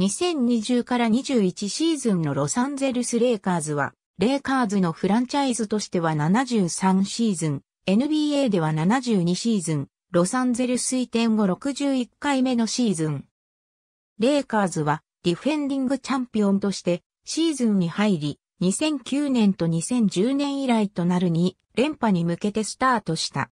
2020から21シーズンのロサンゼルスレイカーズは、レイカーズのフランチャイズとしては73シーズン、NBA では72シーズン、ロサンゼルス移転後61回目のシーズン。レイカーズは、ディフェンディングチャンピオンとして、シーズンに入り、2009年と2010年以来となる2連覇に向けてスタートした。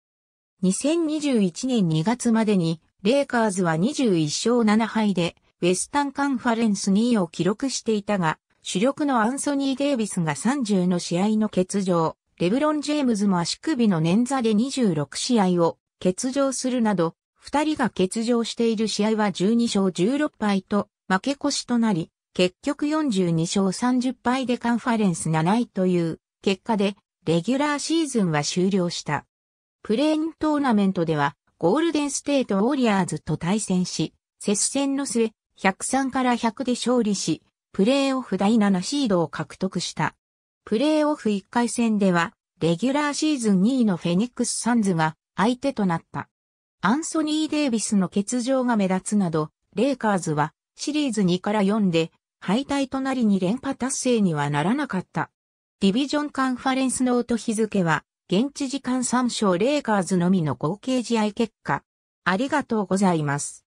2021年2月までに、レイカーズは21勝7敗で、ウェスタンカンファレンス2位を記録していたが、主力のアンソニー・デイビスが30の試合の欠場、レブロン・ジェームズも足首の捻挫で26試合を欠場するなど、二人が欠場している試合は12勝16敗と負け越しとなり、結局42勝30敗でカンファレンス7位という結果で、レギュラーシーズンは終了した。プレーントーナメントでは、ゴールデンステート・ウォリアーズと対戦し、接戦の末、103から100で勝利し、プレーオフ第7シードを獲得した。プレーオフ1回戦では、レギュラーシーズン2位のフェニックスサンズが相手となった。アンソニー・デイビスの欠場が目立つなど、レイカーズはシリーズ2から4で敗退となりに連覇達成にはならなかった。ディビジョンカンファレンスの音日付は、現地時間3勝レイカーズのみの合計試合結果。ありがとうございます。